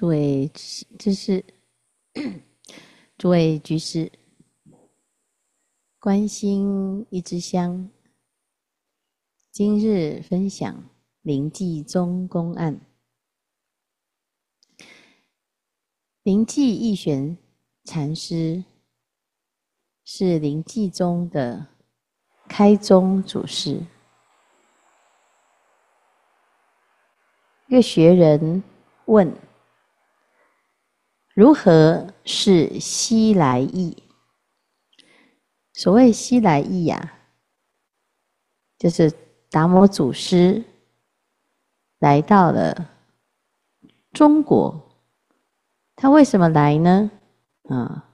诸位知识，诸位居士，关心一枝香。今日分享灵济宗公案。灵济义玄禅师是灵济宗的开宗祖师。一个学人问。如何是西来意？所谓西来意呀，就是达摩祖师来到了中国。他为什么来呢？啊，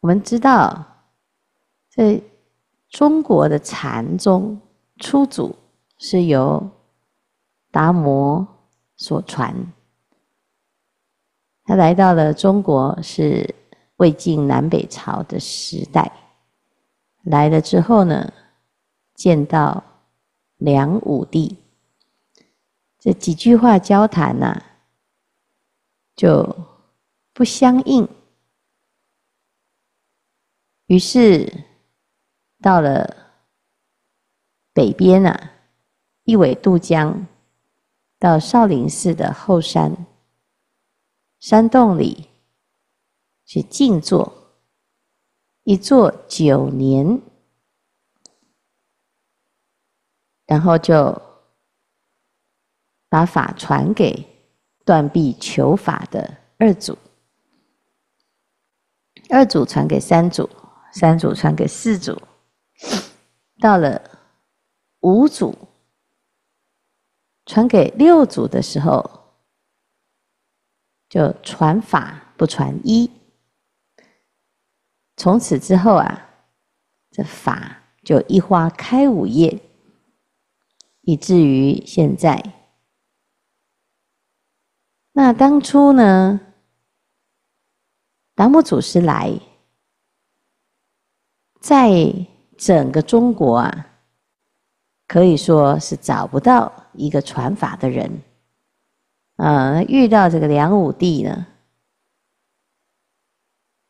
我们知道，在中国的禅宗初祖是由达摩所传。他来到了中国，是魏晋南北朝的时代。来了之后呢，见到梁武帝，这几句话交谈呐，就不相应。于是到了北边啊，一苇渡江，到少林寺的后山。山洞里去静坐，一坐九年，然后就把法传给断臂求法的二组，二组传给三组，三组传给四组，到了五组传给六组的时候。就传法不传一。从此之后啊，这法就一花开五叶，以至于现在。那当初呢，达摩祖师来，在整个中国啊，可以说是找不到一个传法的人。啊，遇到这个梁武帝呢，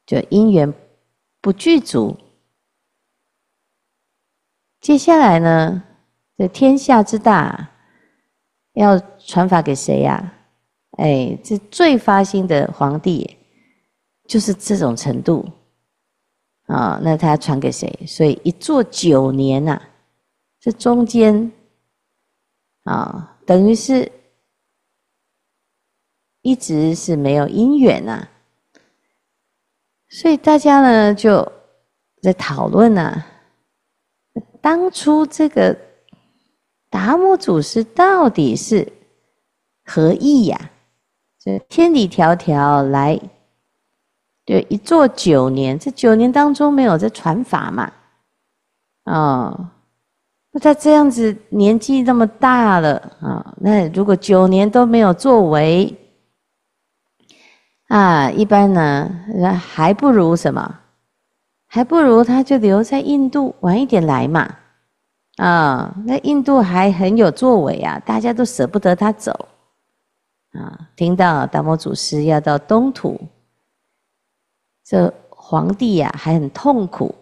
就因缘不具足。接下来呢，这天下之大，要传法给谁呀？哎，这最发心的皇帝，就是这种程度啊。那他传给谁？所以一做九年呐，这中间啊，等于是。一直是没有因缘呐，所以大家呢就在讨论呐，当初这个达摩祖师到底是何意呀？这千里迢迢来，对，一坐九年，这九年当中没有在传法嘛？哦，那他这样子年纪那么大了啊，那如果九年都没有作为？啊，一般呢，那还不如什么？还不如他就留在印度，晚一点来嘛。啊，那印度还很有作为啊，大家都舍不得他走。啊，听到达摩祖师要到东土，这皇帝呀还很痛苦。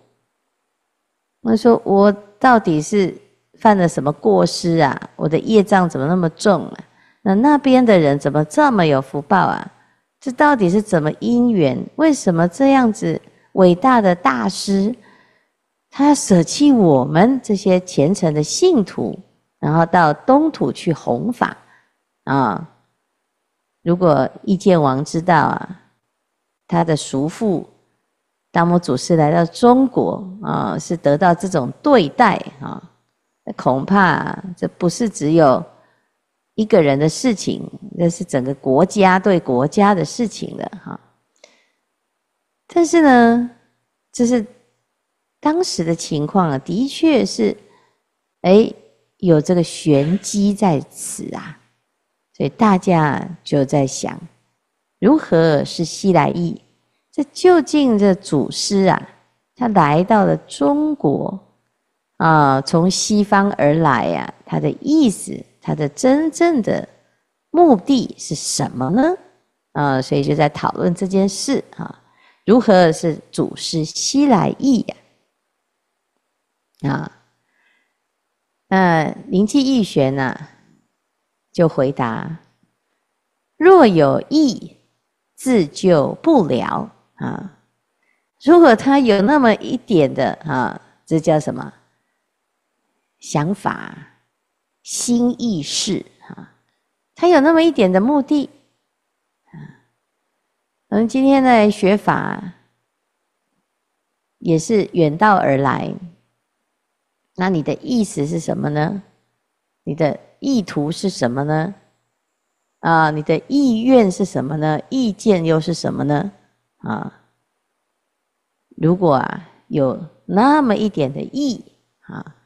那说：“我到底是犯了什么过失啊？我的业障怎么那么重啊？那那边的人怎么这么有福报啊？”这到底是怎么因缘？为什么这样子伟大的大师，他要舍弃我们这些虔诚的信徒，然后到东土去弘法？啊，如果易见王知道啊，他的俗父达摩祖师来到中国啊，是得到这种对待啊，那恐怕这不是只有。一个人的事情，那是整个国家对国家的事情了，哈。但是呢，这是当时的情况啊，的确是，哎，有这个玄机在此啊，所以大家就在想，如何是西来意？这究竟这祖师啊，他来到了中国，啊，从西方而来呀，他的意思。他的真正的目的是什么呢？啊，所以就在讨论这件事啊，如何是主是西来意呀？啊，那灵气易学呢，就回答：若有意，自救不了啊。如果他有那么一点的啊，这叫什么想法？心意识啊，他有那么一点的目的啊。我们今天来学法，也是远道而来。那你的意思是什么呢？你的意图是什么呢？啊，你的意愿是什么呢？意见又是什么呢？啊，如果啊有那么一点的意啊，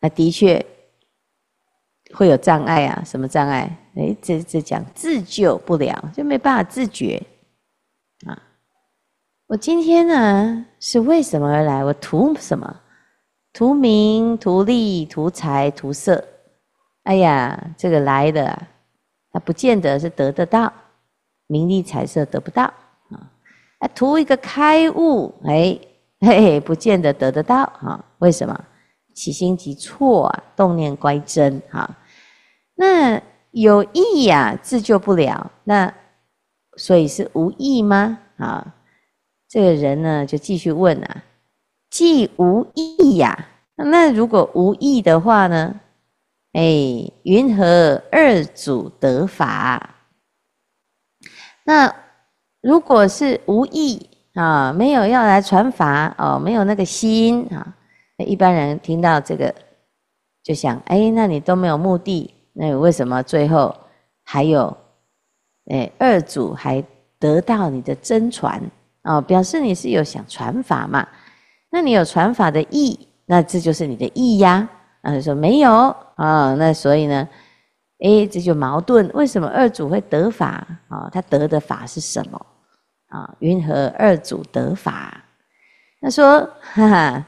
那的确。会有障碍啊？什么障碍？哎，这这讲自救不了，就没办法自觉啊。我今天呢，是为什么而来？我图什么？图名、图利、图财、图色。哎呀，这个来的，他不见得是得得到，名利、财色得不到啊。哎，图一个开悟，哎，嘿嘿，不见得得得到啊？为什么？起心即错，动念乖真哈。那有意呀，自救不了，那所以是无意吗？啊，这个人呢，就继续问啊，既无意呀，那如果无意的话呢，哎，云何二祖得法？那如果是无意啊，没有要来传法哦，没有那个心啊。一般人听到这个，就想：哎，那你都没有目的，那你为什么最后还有？哎，二祖还得到你的真传哦，表示你是有想传法嘛？那你有传法的意，那这就是你的意呀。啊，说没有啊，那所以呢，哎，这就矛盾。为什么二祖会得法啊？他得的法是什么啊？云何二祖得法？他说哈哈。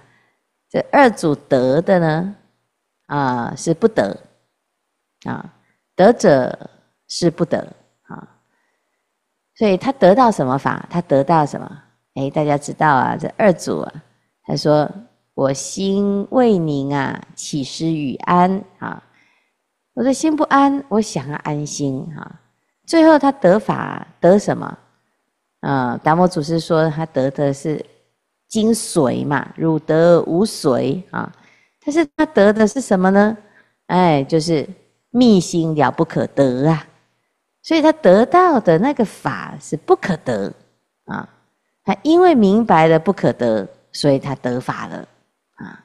这二祖得的呢，啊，是不得，啊，得者是不得啊，所以他得到什么法？他得到什么？哎，大家知道啊，这二祖啊，他说：“我心未宁啊，起失与安啊。”我的心不安，我想要安心啊。”最后他得法得什么？啊，达摩祖师说他得的是。精髓嘛，汝得无髓啊，但是他得的是什么呢？哎，就是秘心了不可得啊，所以他得到的那个法是不可得啊。他因为明白了不可得，所以他得法了啊。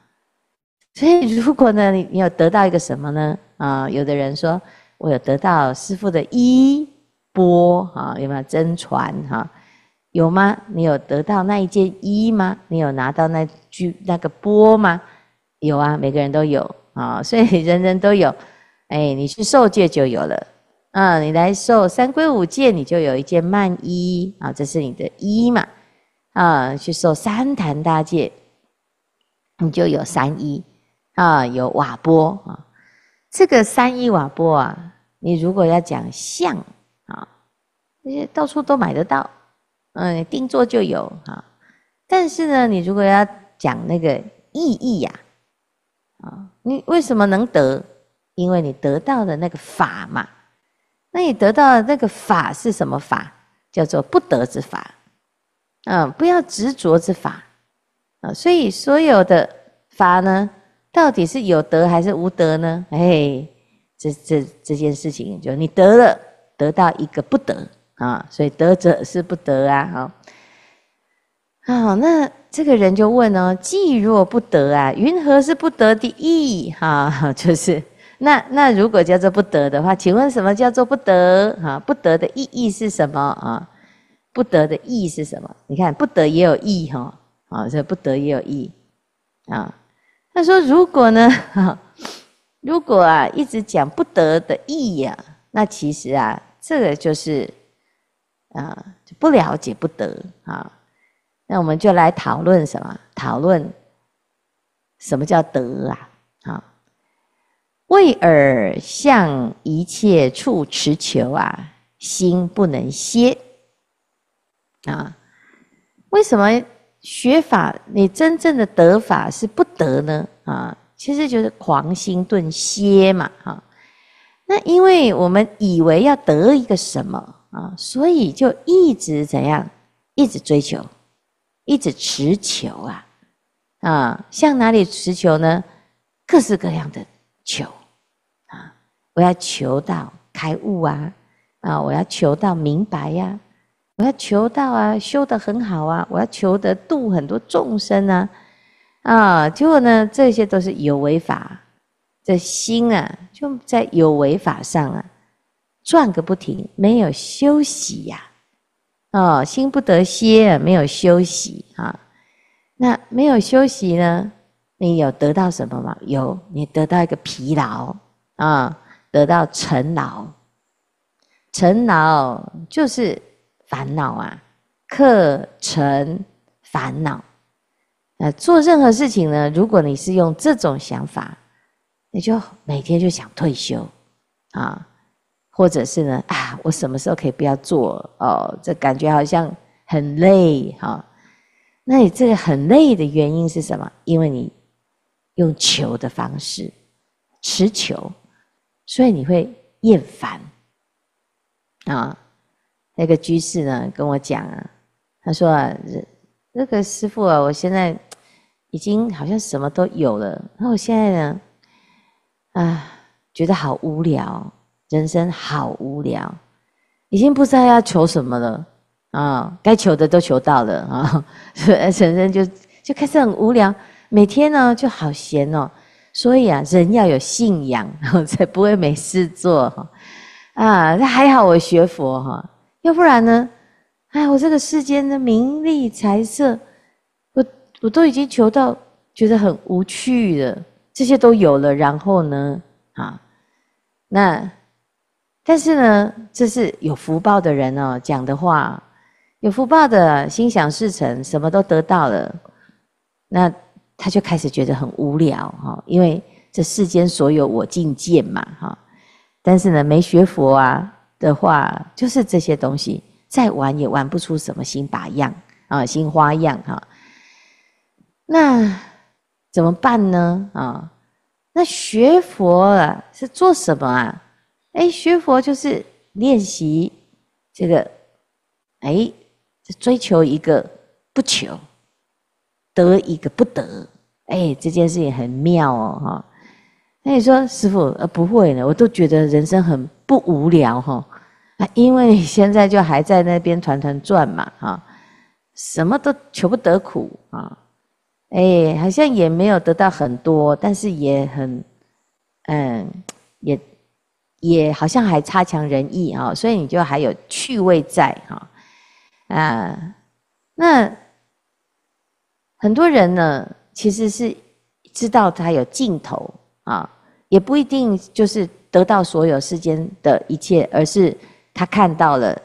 所以如果呢，你有得到一个什么呢？啊，有的人说我有得到师父的衣钵啊，有没有真传哈？有吗？你有得到那一件衣吗？你有拿到那句那个钵吗？有啊，每个人都有啊，所以人人都有。哎，你去受戒就有了。嗯，你来受三皈五戒，你就有一件缦衣啊，这是你的衣嘛。啊，去受三坛大戒，你就有三衣啊，有瓦钵啊。这个三衣瓦钵啊，你如果要讲相啊，那些到处都买得到。嗯，定做就有哈，但是呢，你如果要讲那个意义呀，啊，你为什么能得？因为你得到的那个法嘛，那你得到的那个法是什么法？叫做不得之法，嗯，不要执着之法，啊，所以所有的法呢，到底是有得还是无得呢？哎，这这这件事情，就你得了，得到一个不得。啊，所以得者是不得啊，好，啊，那这个人就问哦，既若不得啊，云何是不得的意哈，就是那那如果叫做不得的话，请问什么叫做不得？哈，不得的意义是什么啊？不得的意义是什么？你看，不得也有意哈，啊，这不得也有意啊。他说，如果呢，如果啊一直讲不得的意呀、啊，那其实啊，这个就是。啊，就不了解不得啊，那我们就来讨论什么？讨论什么叫得啊？啊，为而向一切处持求啊，心不能歇啊。为什么学法？你真正的得法是不得呢？啊，其实就是狂心顿歇嘛，哈。那因为我们以为要得一个什么？啊，所以就一直怎样，一直追求，一直持求啊，啊，向哪里持求呢？各式各样的求，啊，我要求到开悟啊，啊，我要求到明白呀，我要求到啊修得很好啊，我要求得度很多众生啊，啊，结果呢，这些都是有为法，这心啊就在有为法上啊。转个不停，没有休息呀！哦，心不得歇，没有休息啊。那没有休息呢？你有得到什么吗？有，你得到一个疲劳啊，得到尘劳。尘劳就是烦恼啊，客尘烦恼。呃，做任何事情呢，如果你是用这种想法，你就每天就想退休啊。或者是呢？啊，我什么时候可以不要做哦？这感觉好像很累哈。那你这个很累的原因是什么？因为你用求的方式持求，所以你会厌烦啊。那个居士呢跟我讲啊，他说：，那个师傅啊，我现在已经好像什么都有了，那我现在呢，啊，觉得好无聊。人生好无聊，已经不知道要求什么了啊！该求的都求到了啊，所以人生就就开始很无聊。每天呢就好闲哦，所以啊，人要有信仰，才不会没事做哈。啊，那还好我学佛哈，要不然呢，哎，我这个世间的名利财色，我我都已经求到，觉得很无趣了。这些都有了，然后呢，啊，那。但是呢，这是有福报的人哦，讲的话有福报的心想事成，什么都得到了。那他就开始觉得很无聊哈，因为这世间所有我境界嘛哈。但是呢，没学佛啊的话，就是这些东西再玩也玩不出什么新打样啊，新花样哈。那怎么办呢？啊，那学佛啊、是做什么啊？哎，学佛就是练习这个，哎，追求一个不求，得一个不得，哎，这件事情很妙哦，哈。那你说，师傅，呃，不会呢，我都觉得人生很不无聊哈，啊，因为你现在就还在那边团团转嘛，哈，什么都求不得苦啊，哎，好像也没有得到很多，但是也很，嗯，也。也好像还差强人意啊，所以你就还有趣味在哈啊。那很多人呢，其实是知道他有尽头啊，也不一定就是得到所有世间的一切，而是他看到了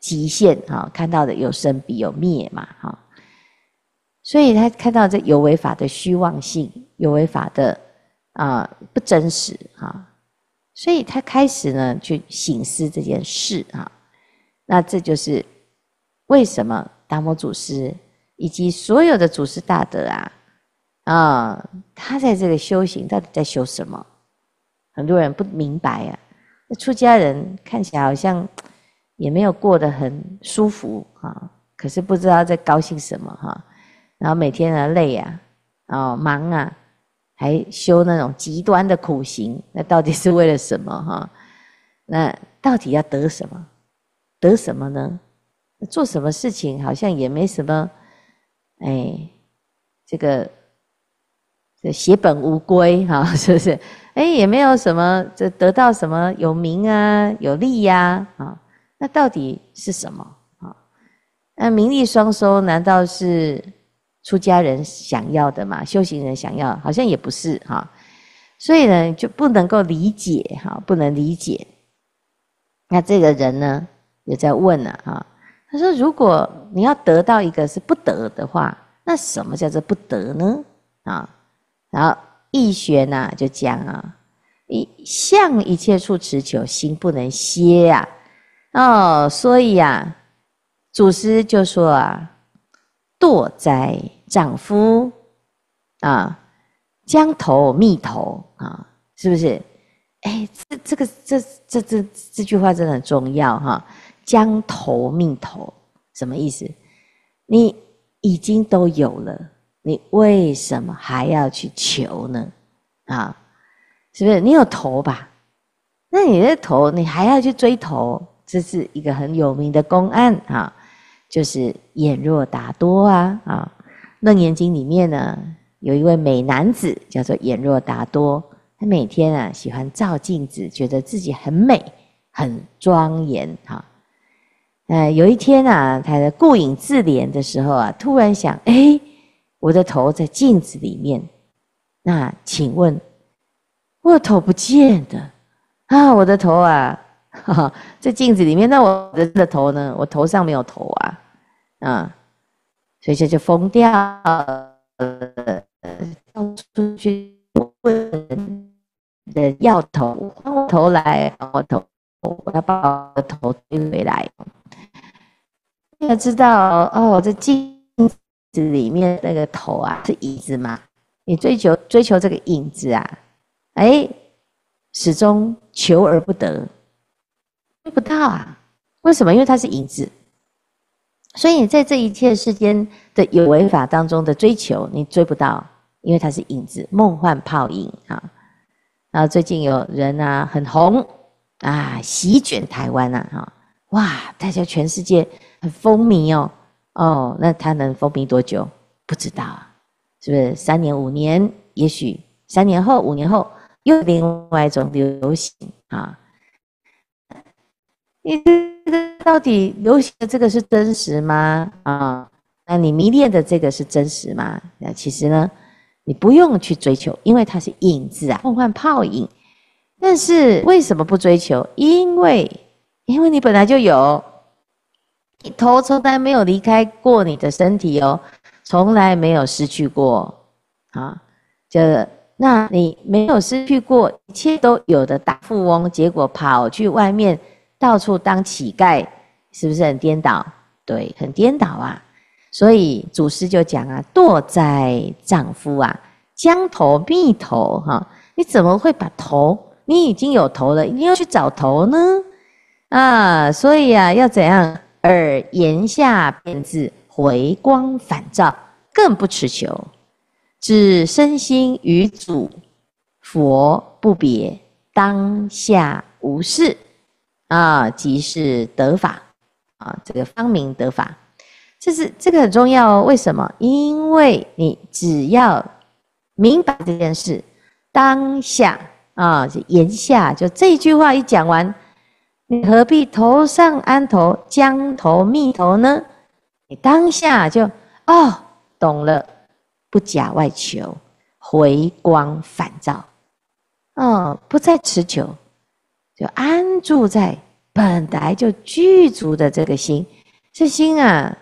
极限啊，看到的有生、有灭嘛哈。所以他看到这有为法的虚妄性，有为法的啊不真实哈。所以他开始呢去省思这件事啊，那这就是为什么达摩祖师以及所有的祖师大德啊，啊，他在这个修行到底在修什么？很多人不明白那出家人看起来好像也没有过得很舒服啊，可是不知道在高兴什么哈。然后每天啊累啊，哦，忙啊。还修那种极端的苦行，那到底是为了什么？哈，那到底要得什么？得什么呢？做什么事情好像也没什么，哎，这个血本无归哈，是不是？哎，也没有什么这得到什么有名啊，有利呀，啊？那到底是什么？啊？那名利双收，难道是？出家人想要的嘛，修行人想要，好像也不是哈，所以呢就不能够理解哈，不能理解。那这个人呢也在问了哈，他说：“如果你要得到一个是不得的话，那什么叫做不得呢？”啊，然后易学呢就讲啊：“一向一切处持求，心不能歇啊。”哦，所以啊，祖师就说啊。坐在丈夫啊，将头密头啊，是不是？哎，这这个这这这这句话真的很重要哈！将头密头什么意思？你已经都有了，你为什么还要去求呢？啊，是不是？你有头吧？那你的头，你还要去追头？这是一个很有名的公案啊。就是眼若达多啊啊，《楞严经》里面呢，有一位美男子叫做眼若达多，他每天啊喜欢照镜子，觉得自己很美、很庄严哈。呃，有一天啊，他在顾影自怜的时候啊，突然想：哎，我的头在镜子里面，那请问，我的头不见的啊？我的头啊？哈哈，在镜子里面，那我的的头呢？我头上没有头啊，啊，所以这就疯掉了，到处去问的要头，我头来，还我头，我要把我的头推回来。要知道哦，这镜子里面那个头啊，是椅子吗？你追求追求这个影子啊，哎，始终求而不得。追不到啊？为什么？因为它是影子，所以在这一切世间的有为法当中的追求，你追不到，因为它是影子，梦幻泡影啊！后最近有人啊，很红啊，席卷台湾啊，哈哇，大家全世界很风靡哦哦，那他能风靡多久？不知道啊，是不是三年、五年？也许三年后、五年后又另外一种流行啊。你这个到底流行的这个是真实吗？啊，那你迷恋的这个是真实吗？那其实呢，你不用去追求，因为它是影子啊，梦幻泡影。但是为什么不追求？因为因为你本来就有，头从来没有离开过你的身体哦，从来没有失去过啊。就那你没有失去过，一切都有的大富翁，结果跑去外面。到处当乞丐，是不是很颠倒？对，很颠倒啊！所以祖师就讲啊：“堕在丈夫啊，将头觅头哈？你怎么会把头？你已经有头了，你要去找头呢？啊！所以啊，要怎样？耳言下便自回光返照，更不持求，只身心与祖佛不别，当下无事。”啊，即是得法啊，这个方明得法，这是这个很重要哦。为什么？因为你只要明白这件事，当下啊，言下，就这句话一讲完，你何必头上安头，将头密头呢？你当下就哦，懂了，不假外求，回光返照，哦，不再持久。就安住在本来就具足的这个心，这心啊，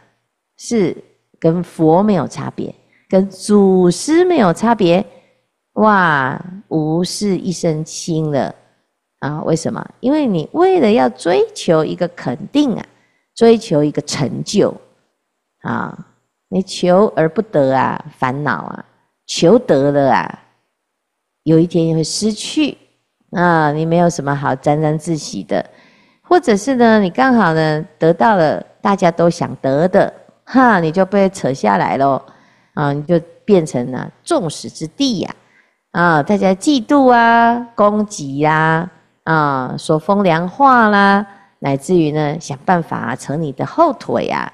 是跟佛没有差别，跟祖师没有差别。哇，无是一身轻了啊？为什么？因为你为了要追求一个肯定啊，追求一个成就啊，你求而不得啊，烦恼啊，求得了啊，有一天也会失去。啊，你没有什么好沾沾自喜的，或者是呢，你刚好呢得到了大家都想得的，哈，你就被扯下来喽，啊，你就变成了众矢之的呀，啊，大家嫉妒啊，攻击呀，啊，说风凉话啦，乃至于呢，想办法扯你的后腿呀，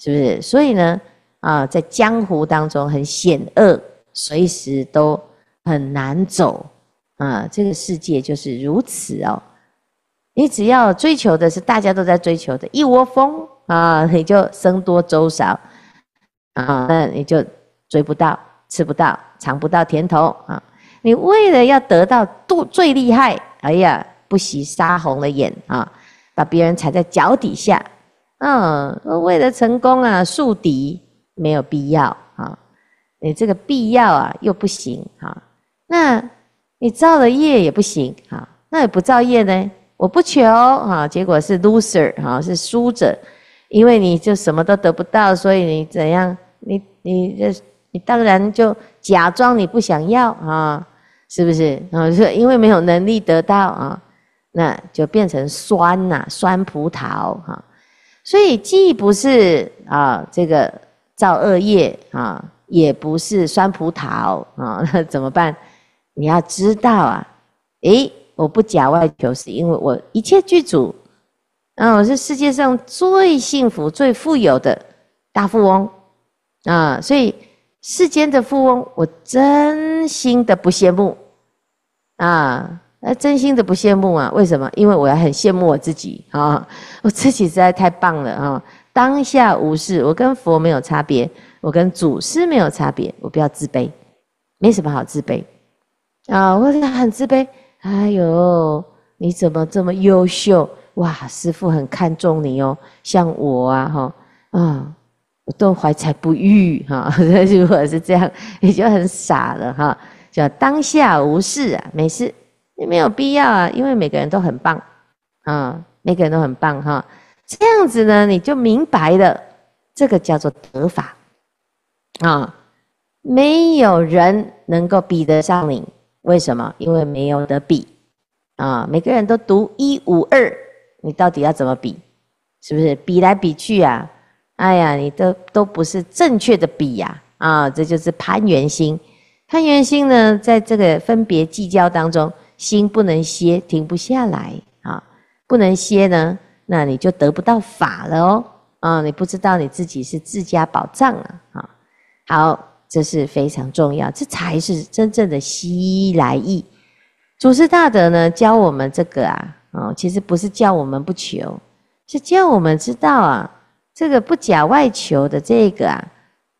是不是？所以呢，啊，在江湖当中很险恶，随时都很难走。啊，这个世界就是如此哦！你只要追求的是大家都在追求的，一窝蜂啊，你就僧多粥少啊，那你就追不到、吃不到、尝不到甜头啊！你为了要得到度最厉害，哎呀，不惜杀红了眼啊，把别人踩在脚底下。嗯，为了成功啊，树敌没有必要啊，你这个必要啊又不行啊，那。你造了业也不行啊，那也不造业呢？我不求啊，结果是 loser 啊，是输者，因为你就什么都得不到，所以你怎样？你你这你当然就假装你不想要啊，是不是？啊，是因为没有能力得到啊，那就变成酸呐，酸葡萄哈。所以既不是啊这个造恶业啊，也不是酸葡萄啊，那 怎么办？你要知道啊，诶，我不假外求，是因为我一切具足。啊，我是世界上最幸福、最富有的大富翁。啊，所以世间的富翁，我真心的不羡慕。啊，那真心的不羡慕啊？为什么？因为我要很羡慕我自己啊，我自己实在太棒了啊！当下无事，我跟佛没有差别，我跟祖师没有差别，我不要自卑，没什么好自卑。啊，我是很自卑。哎呦，你怎么这么优秀？哇，师傅很看重你哦。像我啊，哈，啊，我都怀才不遇哈。如果是这样，你就很傻了哈。叫当下无事啊，没事，你没有必要啊，因为每个人都很棒，啊，每个人都很棒哈。这样子呢，你就明白了，这个叫做得法啊，没有人能够比得上你。为什么？因为没有得比啊！每个人都独一无二，你到底要怎么比？是不是比来比去啊？哎呀，你都都不是正确的比呀！啊，这就是攀缘心。攀缘心呢，在这个分别计较当中，心不能歇，停不下来啊！不能歇呢，那你就得不到法了哦！啊，你不知道你自己是自家宝藏啊！好。这是非常重要，这才是真正的西来意。祖师大德呢，教我们这个啊，哦，其实不是教我们不求，是教我们知道啊，这个不假外求的这个啊，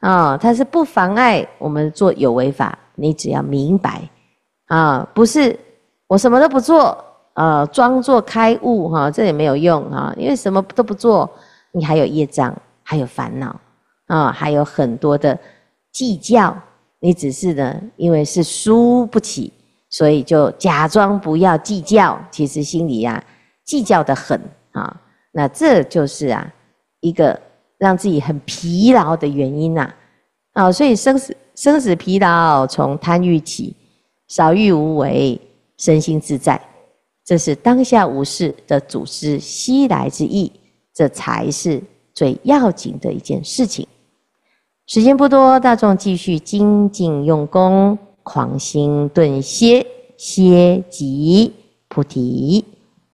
哦，它是不妨碍我们做有为法。你只要明白啊，不是我什么都不做，呃，装作开悟哈，这也没有用哈，因为什么都不做，你还有业障，还有烦恼，啊，还有很多的。计较，你只是呢，因为是输不起，所以就假装不要计较，其实心里呀计较的很啊。那这就是啊一个让自己很疲劳的原因呐。啊，所以生死生死疲劳从贪欲起，少欲无为，身心自在，这是当下无事的祖师西来之意。这才是最要紧的一件事情。时间不多，大众继续精进用功，狂心顿歇，歇即菩提。